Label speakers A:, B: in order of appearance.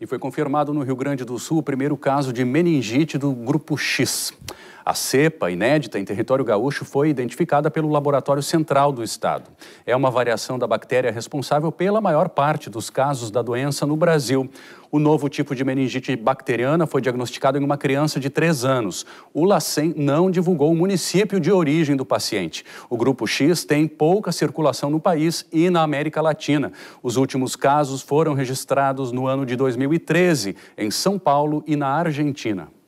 A: E foi confirmado no Rio Grande do Sul o primeiro caso de meningite do grupo X. A cepa inédita em território gaúcho foi identificada pelo Laboratório Central do Estado. É uma variação da bactéria responsável pela maior parte dos casos da doença no Brasil. O novo tipo de meningite bacteriana foi diagnosticado em uma criança de 3 anos. O LACEN não divulgou o município de origem do paciente. O grupo X tem pouca circulação no país e na América Latina. Os últimos casos foram registrados no ano de 2013, em São Paulo e na Argentina.